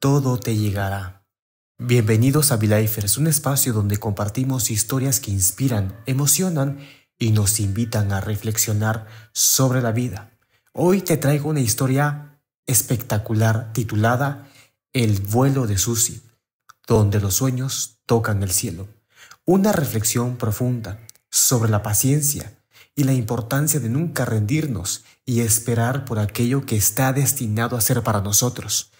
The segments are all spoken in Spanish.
todo te llegará. Bienvenidos a Bilifers, un espacio donde compartimos historias que inspiran, emocionan y nos invitan a reflexionar sobre la vida. Hoy te traigo una historia espectacular titulada El vuelo de Susi, donde los sueños tocan el cielo. Una reflexión profunda sobre la paciencia, y la importancia de nunca rendirnos y esperar por aquello que está destinado a ser para nosotros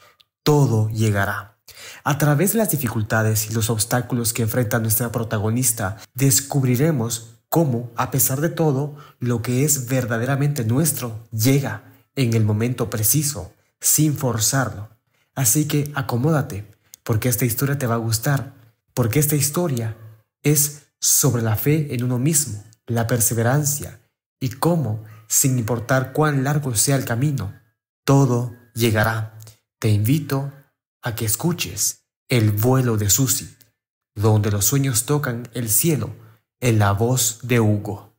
todo llegará. A través de las dificultades y los obstáculos que enfrenta nuestra protagonista, descubriremos cómo, a pesar de todo, lo que es verdaderamente nuestro llega en el momento preciso, sin forzarlo. Así que acomódate, porque esta historia te va a gustar, porque esta historia es sobre la fe en uno mismo, la perseverancia y cómo, sin importar cuán largo sea el camino, todo llegará. Te invito a que escuches El vuelo de Susi, donde los sueños tocan el cielo en la voz de Hugo.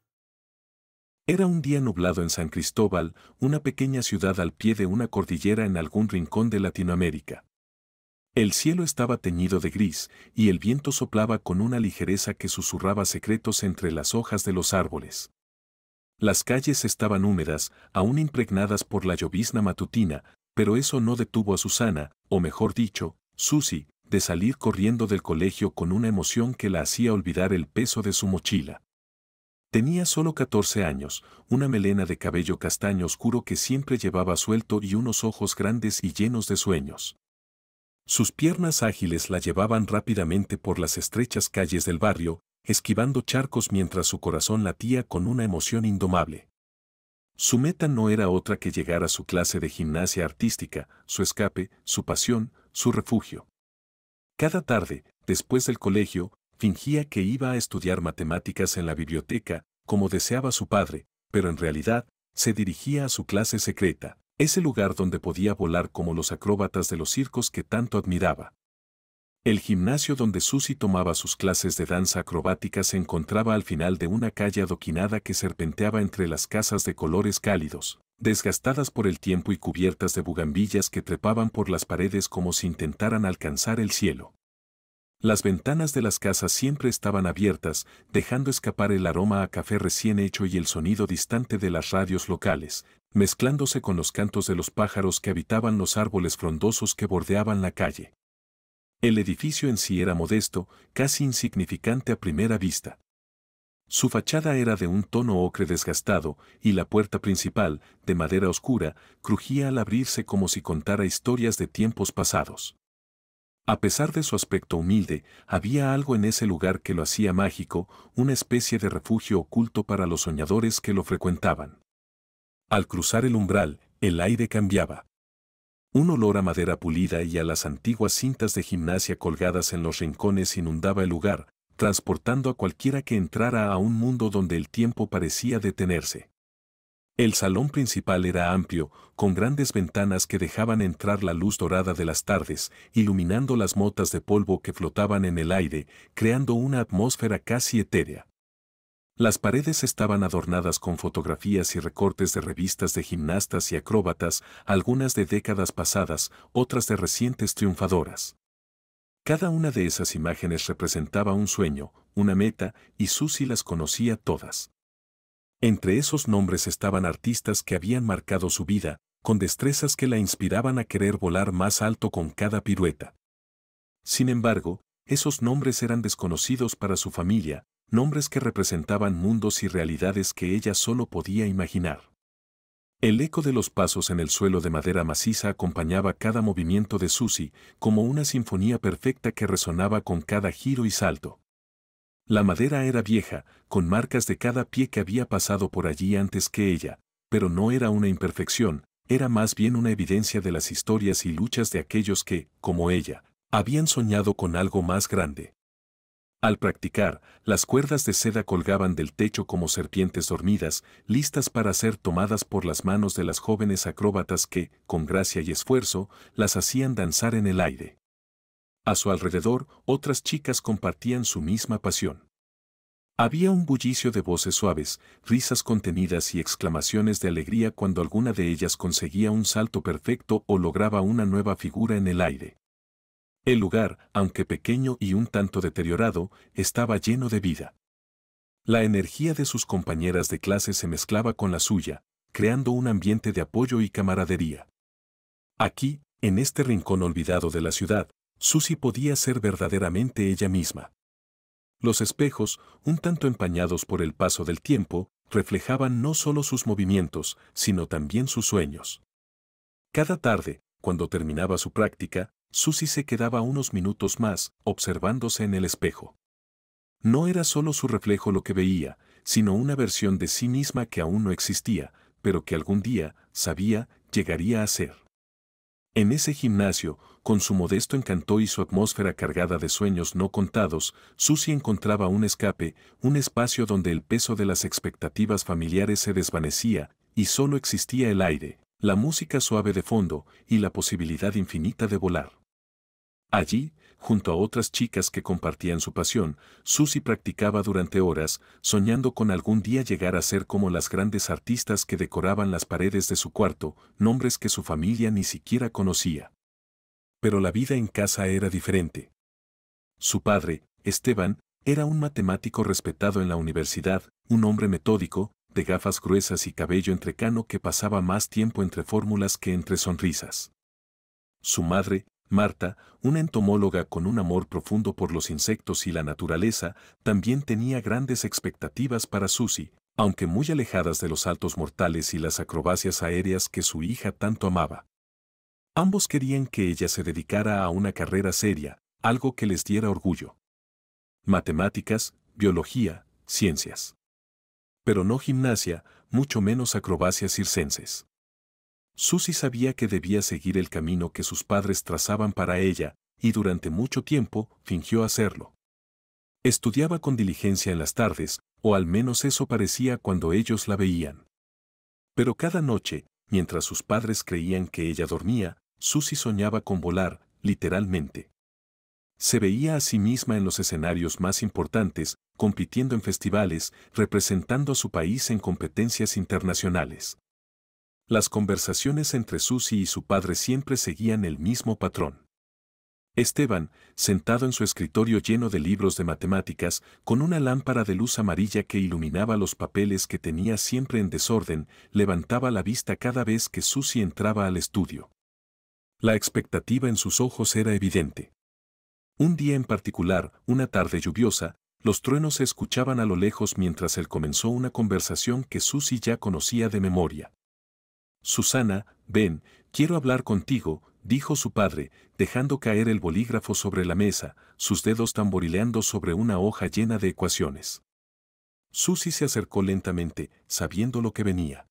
Era un día nublado en San Cristóbal, una pequeña ciudad al pie de una cordillera en algún rincón de Latinoamérica. El cielo estaba teñido de gris, y el viento soplaba con una ligereza que susurraba secretos entre las hojas de los árboles. Las calles estaban húmedas, aún impregnadas por la llovizna matutina, pero eso no detuvo a Susana, o mejor dicho, Susy, de salir corriendo del colegio con una emoción que la hacía olvidar el peso de su mochila. Tenía solo 14 años, una melena de cabello castaño oscuro que siempre llevaba suelto y unos ojos grandes y llenos de sueños. Sus piernas ágiles la llevaban rápidamente por las estrechas calles del barrio, esquivando charcos mientras su corazón latía con una emoción indomable. Su meta no era otra que llegar a su clase de gimnasia artística, su escape, su pasión, su refugio. Cada tarde, después del colegio, fingía que iba a estudiar matemáticas en la biblioteca, como deseaba su padre, pero en realidad, se dirigía a su clase secreta, ese lugar donde podía volar como los acróbatas de los circos que tanto admiraba. El gimnasio donde Susy tomaba sus clases de danza acrobática se encontraba al final de una calle adoquinada que serpenteaba entre las casas de colores cálidos, desgastadas por el tiempo y cubiertas de bugambillas que trepaban por las paredes como si intentaran alcanzar el cielo. Las ventanas de las casas siempre estaban abiertas, dejando escapar el aroma a café recién hecho y el sonido distante de las radios locales, mezclándose con los cantos de los pájaros que habitaban los árboles frondosos que bordeaban la calle. El edificio en sí era modesto, casi insignificante a primera vista. Su fachada era de un tono ocre desgastado y la puerta principal, de madera oscura, crujía al abrirse como si contara historias de tiempos pasados. A pesar de su aspecto humilde, había algo en ese lugar que lo hacía mágico, una especie de refugio oculto para los soñadores que lo frecuentaban. Al cruzar el umbral, el aire cambiaba. Un olor a madera pulida y a las antiguas cintas de gimnasia colgadas en los rincones inundaba el lugar, transportando a cualquiera que entrara a un mundo donde el tiempo parecía detenerse. El salón principal era amplio, con grandes ventanas que dejaban entrar la luz dorada de las tardes, iluminando las motas de polvo que flotaban en el aire, creando una atmósfera casi etérea. Las paredes estaban adornadas con fotografías y recortes de revistas de gimnastas y acróbatas, algunas de décadas pasadas, otras de recientes triunfadoras. Cada una de esas imágenes representaba un sueño, una meta, y Susi las conocía todas. Entre esos nombres estaban artistas que habían marcado su vida, con destrezas que la inspiraban a querer volar más alto con cada pirueta. Sin embargo, esos nombres eran desconocidos para su familia, nombres que representaban mundos y realidades que ella solo podía imaginar. El eco de los pasos en el suelo de madera maciza acompañaba cada movimiento de Susy, como una sinfonía perfecta que resonaba con cada giro y salto. La madera era vieja, con marcas de cada pie que había pasado por allí antes que ella, pero no era una imperfección, era más bien una evidencia de las historias y luchas de aquellos que, como ella, habían soñado con algo más grande. Al practicar, las cuerdas de seda colgaban del techo como serpientes dormidas, listas para ser tomadas por las manos de las jóvenes acróbatas que, con gracia y esfuerzo, las hacían danzar en el aire. A su alrededor, otras chicas compartían su misma pasión. Había un bullicio de voces suaves, risas contenidas y exclamaciones de alegría cuando alguna de ellas conseguía un salto perfecto o lograba una nueva figura en el aire. El lugar, aunque pequeño y un tanto deteriorado, estaba lleno de vida. La energía de sus compañeras de clase se mezclaba con la suya, creando un ambiente de apoyo y camaradería. Aquí, en este rincón olvidado de la ciudad, Susy podía ser verdaderamente ella misma. Los espejos, un tanto empañados por el paso del tiempo, reflejaban no solo sus movimientos, sino también sus sueños. Cada tarde, cuando terminaba su práctica, Susy se quedaba unos minutos más, observándose en el espejo. No era solo su reflejo lo que veía, sino una versión de sí misma que aún no existía, pero que algún día, sabía, llegaría a ser. En ese gimnasio, con su modesto encanto y su atmósfera cargada de sueños no contados, Susy encontraba un escape, un espacio donde el peso de las expectativas familiares se desvanecía y solo existía el aire, la música suave de fondo y la posibilidad infinita de volar. Allí, junto a otras chicas que compartían su pasión, Susy practicaba durante horas, soñando con algún día llegar a ser como las grandes artistas que decoraban las paredes de su cuarto, nombres que su familia ni siquiera conocía. Pero la vida en casa era diferente. Su padre, Esteban, era un matemático respetado en la universidad, un hombre metódico, de gafas gruesas y cabello entrecano que pasaba más tiempo entre fórmulas que entre sonrisas. Su madre, Marta, una entomóloga con un amor profundo por los insectos y la naturaleza, también tenía grandes expectativas para Susy, aunque muy alejadas de los saltos mortales y las acrobacias aéreas que su hija tanto amaba. Ambos querían que ella se dedicara a una carrera seria, algo que les diera orgullo. Matemáticas, biología, ciencias. Pero no gimnasia, mucho menos acrobacias circenses. Susie sabía que debía seguir el camino que sus padres trazaban para ella, y durante mucho tiempo fingió hacerlo. Estudiaba con diligencia en las tardes, o al menos eso parecía cuando ellos la veían. Pero cada noche, mientras sus padres creían que ella dormía, Susie soñaba con volar, literalmente. Se veía a sí misma en los escenarios más importantes, compitiendo en festivales, representando a su país en competencias internacionales. Las conversaciones entre Susi y su padre siempre seguían el mismo patrón. Esteban, sentado en su escritorio lleno de libros de matemáticas, con una lámpara de luz amarilla que iluminaba los papeles que tenía siempre en desorden, levantaba la vista cada vez que Susi entraba al estudio. La expectativa en sus ojos era evidente. Un día en particular, una tarde lluviosa, los truenos se escuchaban a lo lejos mientras él comenzó una conversación que Susi ya conocía de memoria. Susana, ven, quiero hablar contigo, dijo su padre, dejando caer el bolígrafo sobre la mesa, sus dedos tamborileando sobre una hoja llena de ecuaciones. Susy se acercó lentamente, sabiendo lo que venía.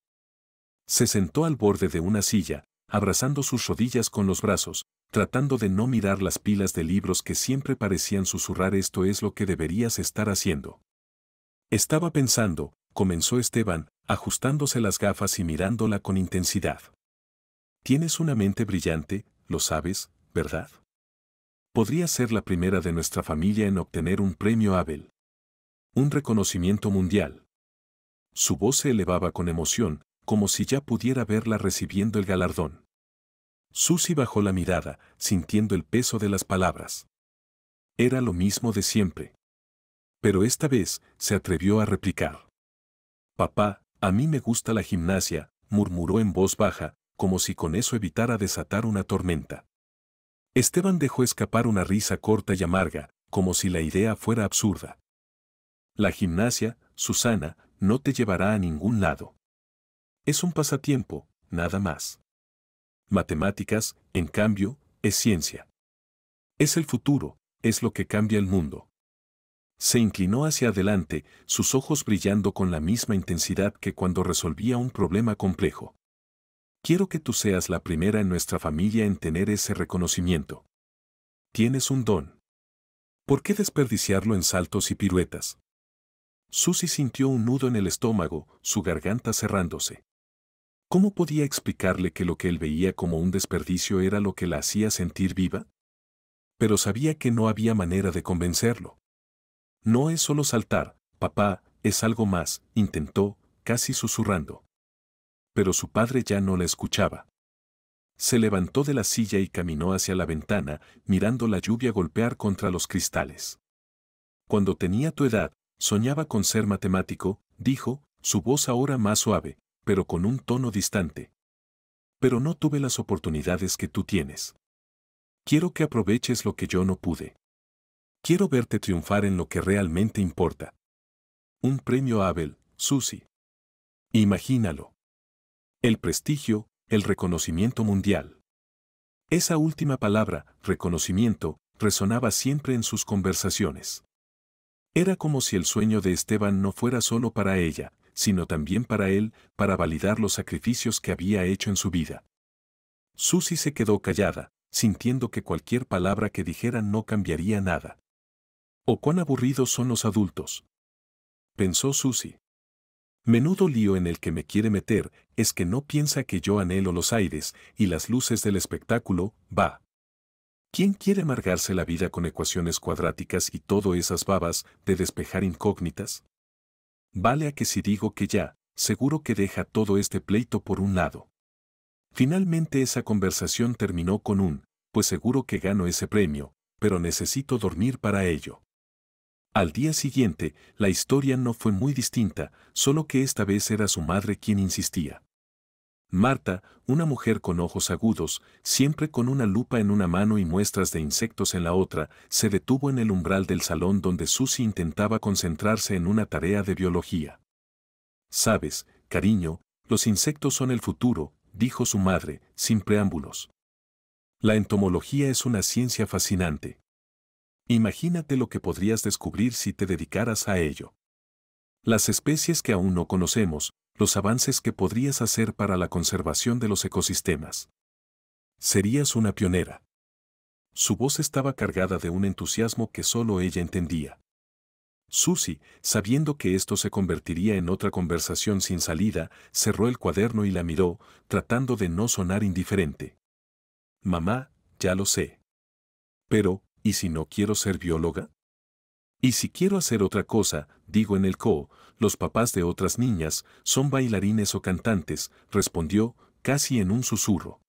Se sentó al borde de una silla, abrazando sus rodillas con los brazos, tratando de no mirar las pilas de libros que siempre parecían susurrar esto es lo que deberías estar haciendo. Estaba pensando, comenzó Esteban, ajustándose las gafas y mirándola con intensidad. Tienes una mente brillante, lo sabes, ¿verdad? Podría ser la primera de nuestra familia en obtener un premio Abel. Un reconocimiento mundial. Su voz se elevaba con emoción, como si ya pudiera verla recibiendo el galardón. Susy bajó la mirada, sintiendo el peso de las palabras. Era lo mismo de siempre. Pero esta vez se atrevió a replicar. Papá, a mí me gusta la gimnasia, murmuró en voz baja, como si con eso evitara desatar una tormenta. Esteban dejó escapar una risa corta y amarga, como si la idea fuera absurda. La gimnasia, Susana, no te llevará a ningún lado. Es un pasatiempo, nada más. Matemáticas, en cambio, es ciencia. Es el futuro, es lo que cambia el mundo. Se inclinó hacia adelante, sus ojos brillando con la misma intensidad que cuando resolvía un problema complejo. Quiero que tú seas la primera en nuestra familia en tener ese reconocimiento. Tienes un don. ¿Por qué desperdiciarlo en saltos y piruetas? Susy sintió un nudo en el estómago, su garganta cerrándose. ¿Cómo podía explicarle que lo que él veía como un desperdicio era lo que la hacía sentir viva? Pero sabía que no había manera de convencerlo. No es solo saltar, papá, es algo más, intentó, casi susurrando. Pero su padre ya no la escuchaba. Se levantó de la silla y caminó hacia la ventana, mirando la lluvia golpear contra los cristales. Cuando tenía tu edad, soñaba con ser matemático, dijo, su voz ahora más suave, pero con un tono distante. Pero no tuve las oportunidades que tú tienes. Quiero que aproveches lo que yo no pude. Quiero verte triunfar en lo que realmente importa. Un premio Abel, Susi. Imagínalo. El prestigio, el reconocimiento mundial. Esa última palabra, reconocimiento, resonaba siempre en sus conversaciones. Era como si el sueño de Esteban no fuera solo para ella, sino también para él, para validar los sacrificios que había hecho en su vida. Susi se quedó callada, sintiendo que cualquier palabra que dijera no cambiaría nada o cuán aburridos son los adultos. Pensó Susy. Menudo lío en el que me quiere meter es que no piensa que yo anhelo los aires y las luces del espectáculo, va. ¿Quién quiere amargarse la vida con ecuaciones cuadráticas y todo esas babas de despejar incógnitas? Vale a que si digo que ya, seguro que deja todo este pleito por un lado. Finalmente esa conversación terminó con un, pues seguro que gano ese premio, pero necesito dormir para ello. Al día siguiente, la historia no fue muy distinta, solo que esta vez era su madre quien insistía. Marta, una mujer con ojos agudos, siempre con una lupa en una mano y muestras de insectos en la otra, se detuvo en el umbral del salón donde Susy intentaba concentrarse en una tarea de biología. Sabes, cariño, los insectos son el futuro, dijo su madre, sin preámbulos. La entomología es una ciencia fascinante. Imagínate lo que podrías descubrir si te dedicaras a ello. Las especies que aún no conocemos, los avances que podrías hacer para la conservación de los ecosistemas. Serías una pionera. Su voz estaba cargada de un entusiasmo que solo ella entendía. Susie, sabiendo que esto se convertiría en otra conversación sin salida, cerró el cuaderno y la miró, tratando de no sonar indiferente. Mamá, ya lo sé. Pero, ¿y si no quiero ser bióloga? Y si quiero hacer otra cosa, digo en el co, los papás de otras niñas son bailarines o cantantes, respondió, casi en un susurro.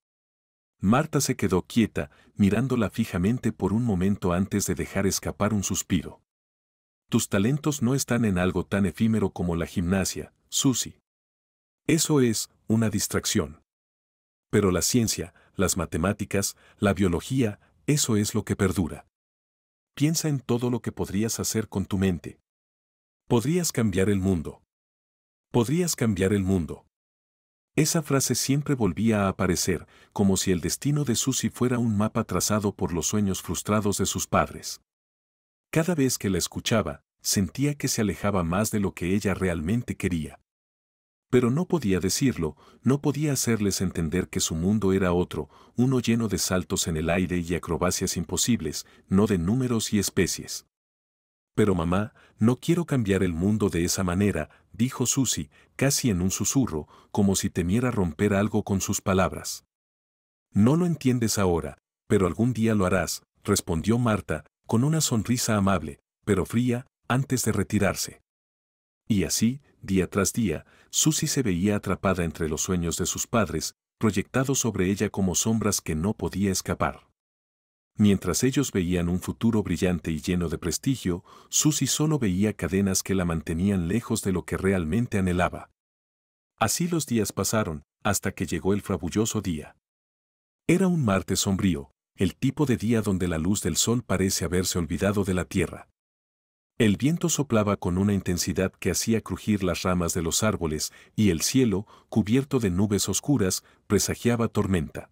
Marta se quedó quieta, mirándola fijamente por un momento antes de dejar escapar un suspiro. Tus talentos no están en algo tan efímero como la gimnasia, Susi. Eso es, una distracción. Pero la ciencia, las matemáticas, la biología, eso es lo que perdura. Piensa en todo lo que podrías hacer con tu mente. Podrías cambiar el mundo. Podrías cambiar el mundo. Esa frase siempre volvía a aparecer, como si el destino de Susy fuera un mapa trazado por los sueños frustrados de sus padres. Cada vez que la escuchaba, sentía que se alejaba más de lo que ella realmente quería. Pero no podía decirlo, no podía hacerles entender que su mundo era otro, uno lleno de saltos en el aire y acrobacias imposibles, no de números y especies. Pero mamá, no quiero cambiar el mundo de esa manera, dijo Susy, casi en un susurro, como si temiera romper algo con sus palabras. No lo entiendes ahora, pero algún día lo harás, respondió Marta, con una sonrisa amable, pero fría, antes de retirarse. Y así, día tras día, Susy se veía atrapada entre los sueños de sus padres, proyectados sobre ella como sombras que no podía escapar. Mientras ellos veían un futuro brillante y lleno de prestigio, Susy solo veía cadenas que la mantenían lejos de lo que realmente anhelaba. Así los días pasaron, hasta que llegó el fabuloso día. Era un martes sombrío, el tipo de día donde la luz del sol parece haberse olvidado de la tierra. El viento soplaba con una intensidad que hacía crujir las ramas de los árboles y el cielo, cubierto de nubes oscuras, presagiaba tormenta.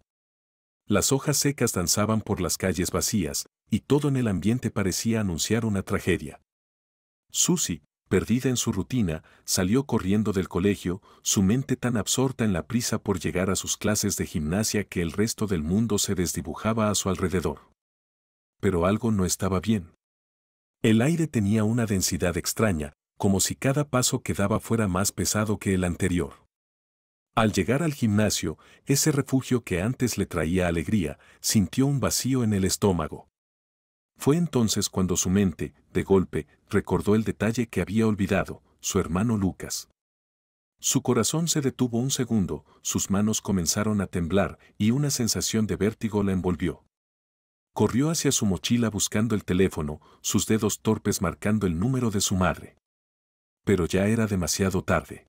Las hojas secas danzaban por las calles vacías, y todo en el ambiente parecía anunciar una tragedia. Susy, perdida en su rutina, salió corriendo del colegio, su mente tan absorta en la prisa por llegar a sus clases de gimnasia que el resto del mundo se desdibujaba a su alrededor. Pero algo no estaba bien. El aire tenía una densidad extraña, como si cada paso que daba fuera más pesado que el anterior. Al llegar al gimnasio, ese refugio que antes le traía alegría, sintió un vacío en el estómago. Fue entonces cuando su mente, de golpe, recordó el detalle que había olvidado, su hermano Lucas. Su corazón se detuvo un segundo, sus manos comenzaron a temblar y una sensación de vértigo la envolvió. Corrió hacia su mochila buscando el teléfono, sus dedos torpes marcando el número de su madre. Pero ya era demasiado tarde.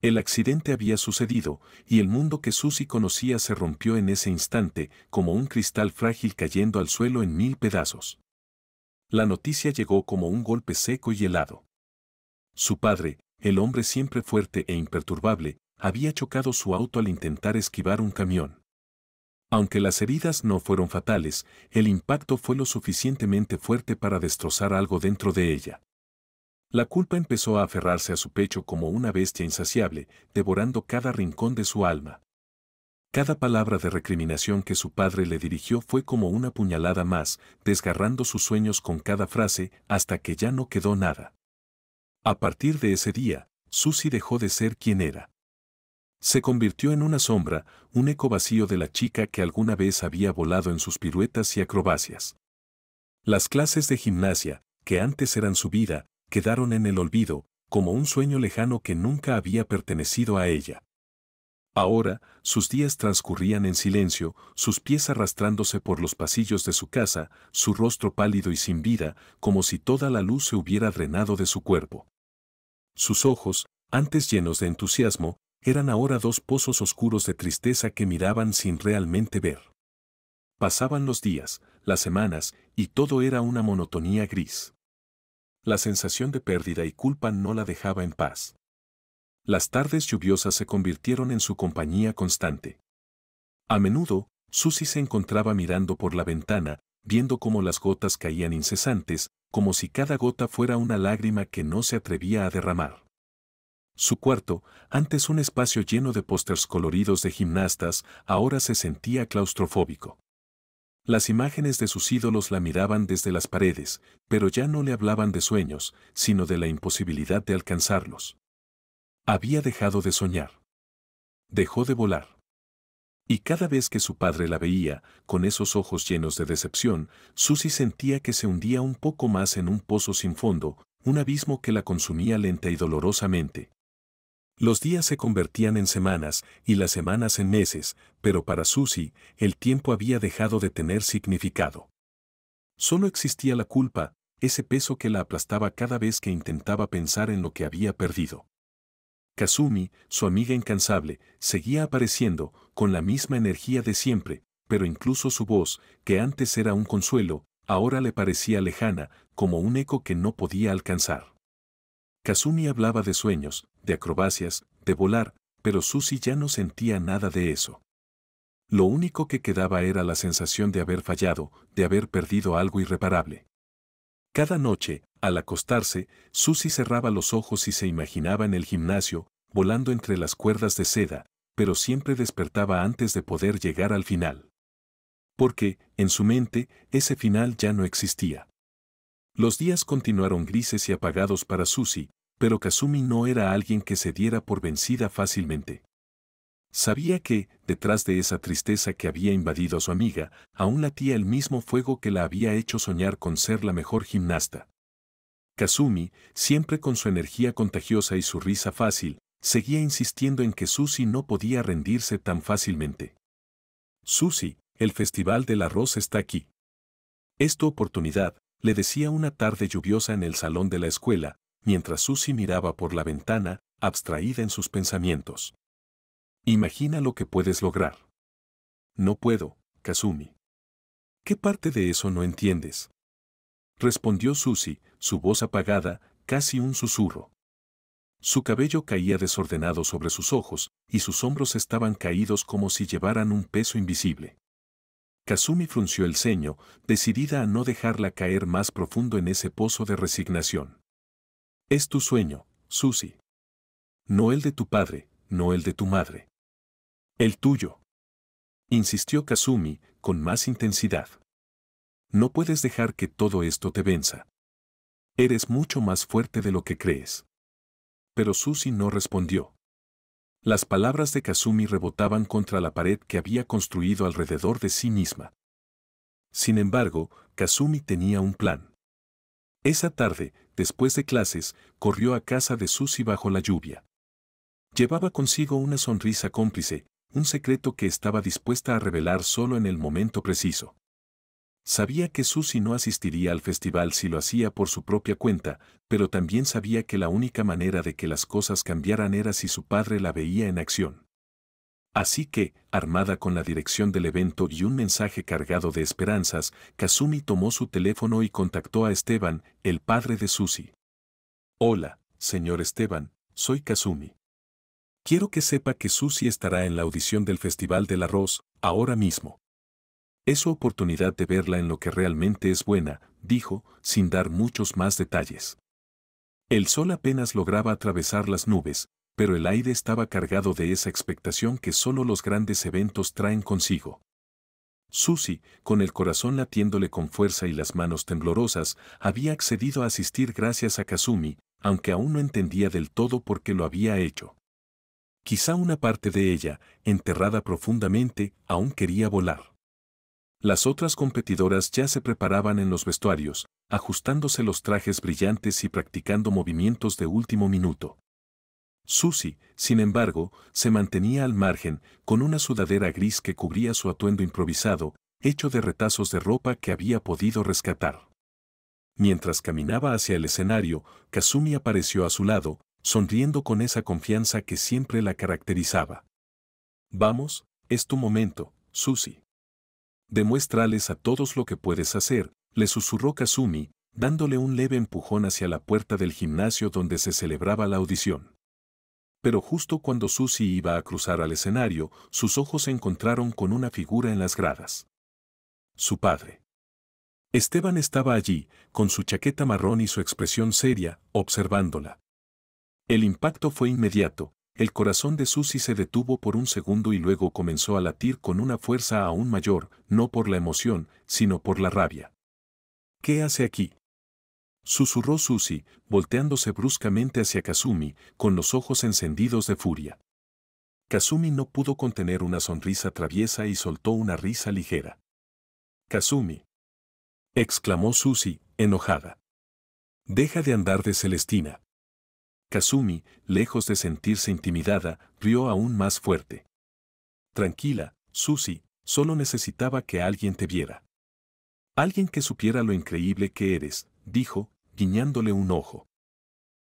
El accidente había sucedido, y el mundo que Susy conocía se rompió en ese instante, como un cristal frágil cayendo al suelo en mil pedazos. La noticia llegó como un golpe seco y helado. Su padre, el hombre siempre fuerte e imperturbable, había chocado su auto al intentar esquivar un camión. Aunque las heridas no fueron fatales, el impacto fue lo suficientemente fuerte para destrozar algo dentro de ella. La culpa empezó a aferrarse a su pecho como una bestia insaciable, devorando cada rincón de su alma. Cada palabra de recriminación que su padre le dirigió fue como una puñalada más, desgarrando sus sueños con cada frase hasta que ya no quedó nada. A partir de ese día, Susie dejó de ser quien era. Se convirtió en una sombra, un eco vacío de la chica que alguna vez había volado en sus piruetas y acrobacias. Las clases de gimnasia, que antes eran su vida, quedaron en el olvido, como un sueño lejano que nunca había pertenecido a ella. Ahora, sus días transcurrían en silencio, sus pies arrastrándose por los pasillos de su casa, su rostro pálido y sin vida, como si toda la luz se hubiera drenado de su cuerpo. Sus ojos, antes llenos de entusiasmo, eran ahora dos pozos oscuros de tristeza que miraban sin realmente ver. Pasaban los días, las semanas, y todo era una monotonía gris. La sensación de pérdida y culpa no la dejaba en paz. Las tardes lluviosas se convirtieron en su compañía constante. A menudo, Susy se encontraba mirando por la ventana, viendo cómo las gotas caían incesantes, como si cada gota fuera una lágrima que no se atrevía a derramar. Su cuarto, antes un espacio lleno de pósters coloridos de gimnastas, ahora se sentía claustrofóbico. Las imágenes de sus ídolos la miraban desde las paredes, pero ya no le hablaban de sueños, sino de la imposibilidad de alcanzarlos. Había dejado de soñar. Dejó de volar. Y cada vez que su padre la veía, con esos ojos llenos de decepción, Susy sentía que se hundía un poco más en un pozo sin fondo, un abismo que la consumía lenta y dolorosamente. Los días se convertían en semanas y las semanas en meses, pero para Susi el tiempo había dejado de tener significado. Solo existía la culpa, ese peso que la aplastaba cada vez que intentaba pensar en lo que había perdido. Kazumi, su amiga incansable, seguía apareciendo, con la misma energía de siempre, pero incluso su voz, que antes era un consuelo, ahora le parecía lejana, como un eco que no podía alcanzar. Kazumi hablaba de sueños, de acrobacias, de volar, pero Susy ya no sentía nada de eso. Lo único que quedaba era la sensación de haber fallado, de haber perdido algo irreparable. Cada noche, al acostarse, Susy cerraba los ojos y se imaginaba en el gimnasio, volando entre las cuerdas de seda, pero siempre despertaba antes de poder llegar al final. Porque, en su mente, ese final ya no existía. Los días continuaron grises y apagados para Susy, pero Kazumi no era alguien que se diera por vencida fácilmente. Sabía que, detrás de esa tristeza que había invadido a su amiga, aún latía el mismo fuego que la había hecho soñar con ser la mejor gimnasta. Kazumi, siempre con su energía contagiosa y su risa fácil, seguía insistiendo en que Susi no podía rendirse tan fácilmente. Susi, el festival del arroz está aquí. Es tu oportunidad, le decía una tarde lluviosa en el salón de la escuela, mientras Susi miraba por la ventana, abstraída en sus pensamientos. Imagina lo que puedes lograr. No puedo, Kazumi. ¿Qué parte de eso no entiendes? Respondió Susi, su voz apagada, casi un susurro. Su cabello caía desordenado sobre sus ojos, y sus hombros estaban caídos como si llevaran un peso invisible. Kazumi frunció el ceño, decidida a no dejarla caer más profundo en ese pozo de resignación. Es tu sueño, Susi. No el de tu padre, no el de tu madre. El tuyo. Insistió Kazumi con más intensidad. No puedes dejar que todo esto te venza. Eres mucho más fuerte de lo que crees. Pero Susi no respondió. Las palabras de Kazumi rebotaban contra la pared que había construido alrededor de sí misma. Sin embargo, Kazumi tenía un plan. Esa tarde, después de clases, corrió a casa de Susy bajo la lluvia. Llevaba consigo una sonrisa cómplice, un secreto que estaba dispuesta a revelar solo en el momento preciso. Sabía que Susy no asistiría al festival si lo hacía por su propia cuenta, pero también sabía que la única manera de que las cosas cambiaran era si su padre la veía en acción. Así que, armada con la dirección del evento y un mensaje cargado de esperanzas, Kazumi tomó su teléfono y contactó a Esteban, el padre de Susi. Hola, señor Esteban, soy Kazumi. Quiero que sepa que Susi estará en la audición del Festival del Arroz, ahora mismo. Es su oportunidad de verla en lo que realmente es buena, dijo, sin dar muchos más detalles. El sol apenas lograba atravesar las nubes, pero el aire estaba cargado de esa expectación que solo los grandes eventos traen consigo. Susy, con el corazón latiéndole con fuerza y las manos temblorosas, había accedido a asistir gracias a Kazumi, aunque aún no entendía del todo por qué lo había hecho. Quizá una parte de ella, enterrada profundamente, aún quería volar. Las otras competidoras ya se preparaban en los vestuarios, ajustándose los trajes brillantes y practicando movimientos de último minuto. Susi, sin embargo, se mantenía al margen, con una sudadera gris que cubría su atuendo improvisado, hecho de retazos de ropa que había podido rescatar. Mientras caminaba hacia el escenario, Kazumi apareció a su lado, sonriendo con esa confianza que siempre la caracterizaba. Vamos, es tu momento, Susi. Demuéstrales a todos lo que puedes hacer, le susurró Kazumi, dándole un leve empujón hacia la puerta del gimnasio donde se celebraba la audición pero justo cuando Susie iba a cruzar al escenario, sus ojos se encontraron con una figura en las gradas. Su padre. Esteban estaba allí, con su chaqueta marrón y su expresión seria, observándola. El impacto fue inmediato, el corazón de Susie se detuvo por un segundo y luego comenzó a latir con una fuerza aún mayor, no por la emoción, sino por la rabia. ¿Qué hace aquí? Susurró susi volteándose bruscamente hacia Kazumi, con los ojos encendidos de furia. Kazumi no pudo contener una sonrisa traviesa y soltó una risa ligera. Kazumi. exclamó susi enojada. Deja de andar de Celestina. Kazumi, lejos de sentirse intimidada, rió aún más fuerte. Tranquila, susi solo necesitaba que alguien te viera. Alguien que supiera lo increíble que eres, dijo, guiñándole un ojo.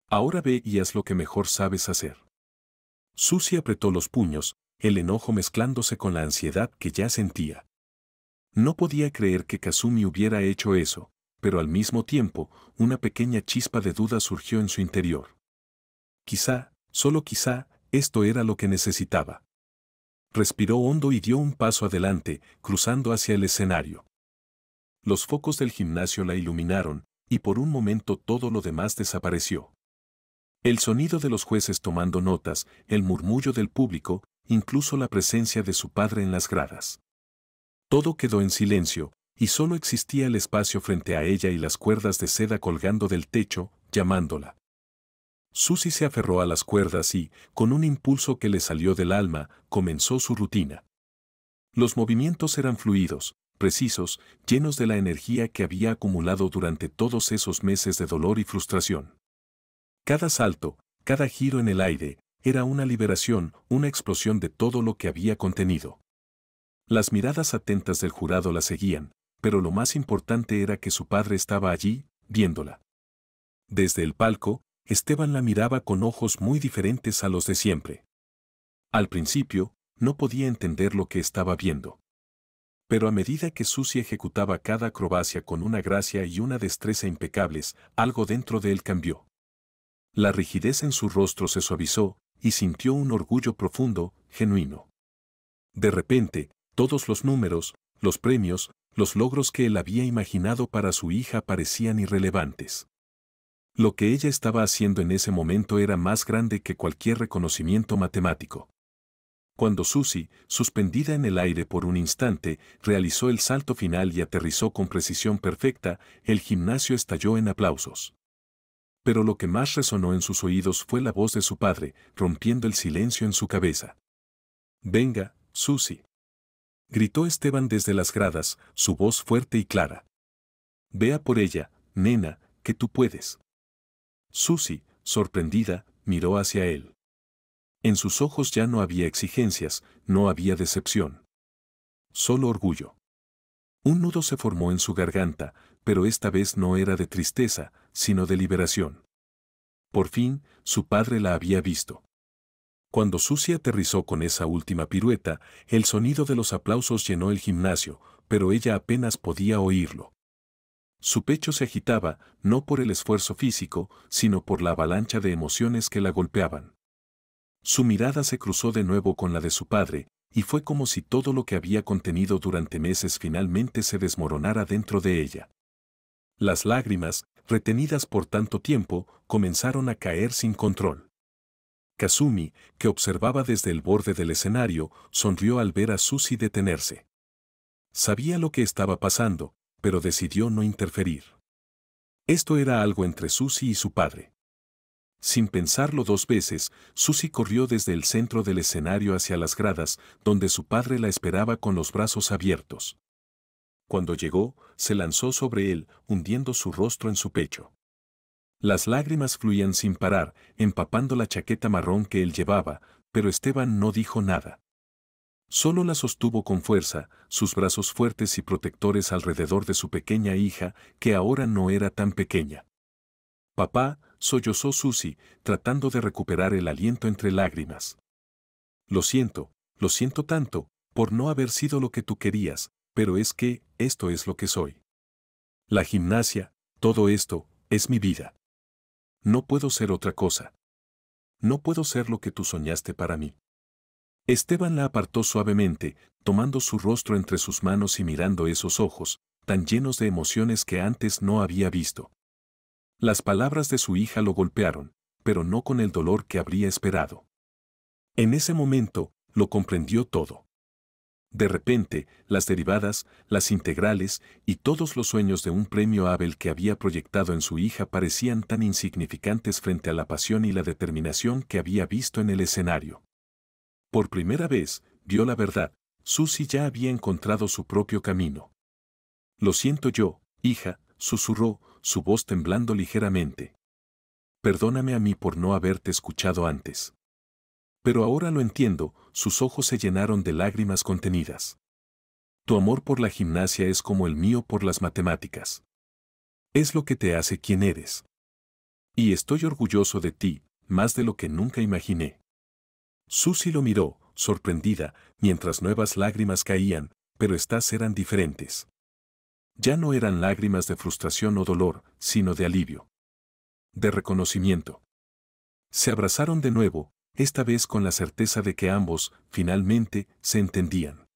Ahora ve y haz lo que mejor sabes hacer. Susie apretó los puños, el enojo mezclándose con la ansiedad que ya sentía. No podía creer que Kazumi hubiera hecho eso, pero al mismo tiempo, una pequeña chispa de duda surgió en su interior. Quizá, solo quizá, esto era lo que necesitaba. Respiró hondo y dio un paso adelante, cruzando hacia el escenario. Los focos del gimnasio la iluminaron, y por un momento todo lo demás desapareció. El sonido de los jueces tomando notas, el murmullo del público, incluso la presencia de su padre en las gradas. Todo quedó en silencio, y solo existía el espacio frente a ella y las cuerdas de seda colgando del techo, llamándola. Susy se aferró a las cuerdas y, con un impulso que le salió del alma, comenzó su rutina. Los movimientos eran fluidos, precisos, llenos de la energía que había acumulado durante todos esos meses de dolor y frustración. Cada salto, cada giro en el aire, era una liberación, una explosión de todo lo que había contenido. Las miradas atentas del jurado la seguían, pero lo más importante era que su padre estaba allí, viéndola. Desde el palco, Esteban la miraba con ojos muy diferentes a los de siempre. Al principio, no podía entender lo que estaba viendo pero a medida que Susie ejecutaba cada acrobacia con una gracia y una destreza impecables, algo dentro de él cambió. La rigidez en su rostro se suavizó, y sintió un orgullo profundo, genuino. De repente, todos los números, los premios, los logros que él había imaginado para su hija parecían irrelevantes. Lo que ella estaba haciendo en ese momento era más grande que cualquier reconocimiento matemático cuando Susi, suspendida en el aire por un instante, realizó el salto final y aterrizó con precisión perfecta, el gimnasio estalló en aplausos. Pero lo que más resonó en sus oídos fue la voz de su padre, rompiendo el silencio en su cabeza. Venga, Susi, Gritó Esteban desde las gradas, su voz fuerte y clara. Vea por ella, nena, que tú puedes. Susi, sorprendida, miró hacia él. En sus ojos ya no había exigencias, no había decepción. Solo orgullo. Un nudo se formó en su garganta, pero esta vez no era de tristeza, sino de liberación. Por fin, su padre la había visto. Cuando Susie aterrizó con esa última pirueta, el sonido de los aplausos llenó el gimnasio, pero ella apenas podía oírlo. Su pecho se agitaba, no por el esfuerzo físico, sino por la avalancha de emociones que la golpeaban. Su mirada se cruzó de nuevo con la de su padre, y fue como si todo lo que había contenido durante meses finalmente se desmoronara dentro de ella. Las lágrimas, retenidas por tanto tiempo, comenzaron a caer sin control. Kazumi, que observaba desde el borde del escenario, sonrió al ver a Susi detenerse. Sabía lo que estaba pasando, pero decidió no interferir. Esto era algo entre Susi y su padre. Sin pensarlo dos veces, Susy corrió desde el centro del escenario hacia las gradas, donde su padre la esperaba con los brazos abiertos. Cuando llegó, se lanzó sobre él, hundiendo su rostro en su pecho. Las lágrimas fluían sin parar, empapando la chaqueta marrón que él llevaba, pero Esteban no dijo nada. Solo la sostuvo con fuerza, sus brazos fuertes y protectores alrededor de su pequeña hija, que ahora no era tan pequeña. Papá, sollozó Susy, tratando de recuperar el aliento entre lágrimas. Lo siento, lo siento tanto, por no haber sido lo que tú querías, pero es que, esto es lo que soy. La gimnasia, todo esto, es mi vida. No puedo ser otra cosa. No puedo ser lo que tú soñaste para mí. Esteban la apartó suavemente, tomando su rostro entre sus manos y mirando esos ojos, tan llenos de emociones que antes no había visto. Las palabras de su hija lo golpearon, pero no con el dolor que habría esperado. En ese momento, lo comprendió todo. De repente, las derivadas, las integrales y todos los sueños de un premio Abel que había proyectado en su hija parecían tan insignificantes frente a la pasión y la determinación que había visto en el escenario. Por primera vez, vio la verdad, Susy ya había encontrado su propio camino. Lo siento yo, hija, susurró, su voz temblando ligeramente. Perdóname a mí por no haberte escuchado antes. Pero ahora lo entiendo, sus ojos se llenaron de lágrimas contenidas. Tu amor por la gimnasia es como el mío por las matemáticas. Es lo que te hace quien eres. Y estoy orgulloso de ti, más de lo que nunca imaginé. Susy lo miró, sorprendida, mientras nuevas lágrimas caían, pero estas eran diferentes ya no eran lágrimas de frustración o dolor, sino de alivio. De reconocimiento. Se abrazaron de nuevo, esta vez con la certeza de que ambos, finalmente, se entendían.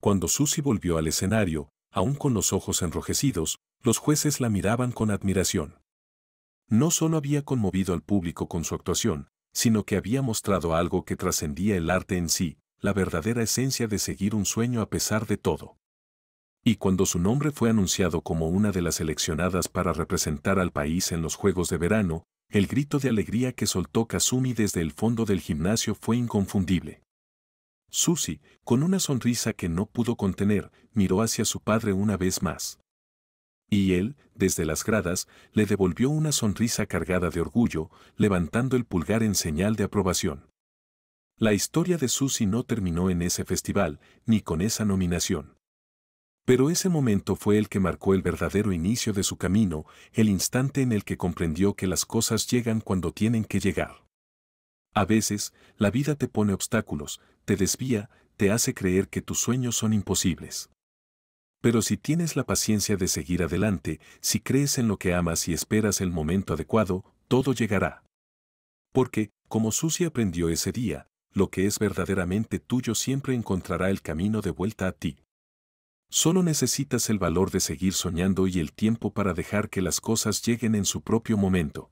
Cuando Susy volvió al escenario, aún con los ojos enrojecidos, los jueces la miraban con admiración. No solo había conmovido al público con su actuación, sino que había mostrado algo que trascendía el arte en sí, la verdadera esencia de seguir un sueño a pesar de todo y cuando su nombre fue anunciado como una de las seleccionadas para representar al país en los Juegos de Verano, el grito de alegría que soltó Kazumi desde el fondo del gimnasio fue inconfundible. Susi, con una sonrisa que no pudo contener, miró hacia su padre una vez más. Y él, desde las gradas, le devolvió una sonrisa cargada de orgullo, levantando el pulgar en señal de aprobación. La historia de Susi no terminó en ese festival, ni con esa nominación. Pero ese momento fue el que marcó el verdadero inicio de su camino, el instante en el que comprendió que las cosas llegan cuando tienen que llegar. A veces, la vida te pone obstáculos, te desvía, te hace creer que tus sueños son imposibles. Pero si tienes la paciencia de seguir adelante, si crees en lo que amas y esperas el momento adecuado, todo llegará. Porque, como Susi aprendió ese día, lo que es verdaderamente tuyo siempre encontrará el camino de vuelta a ti. Solo necesitas el valor de seguir soñando y el tiempo para dejar que las cosas lleguen en su propio momento.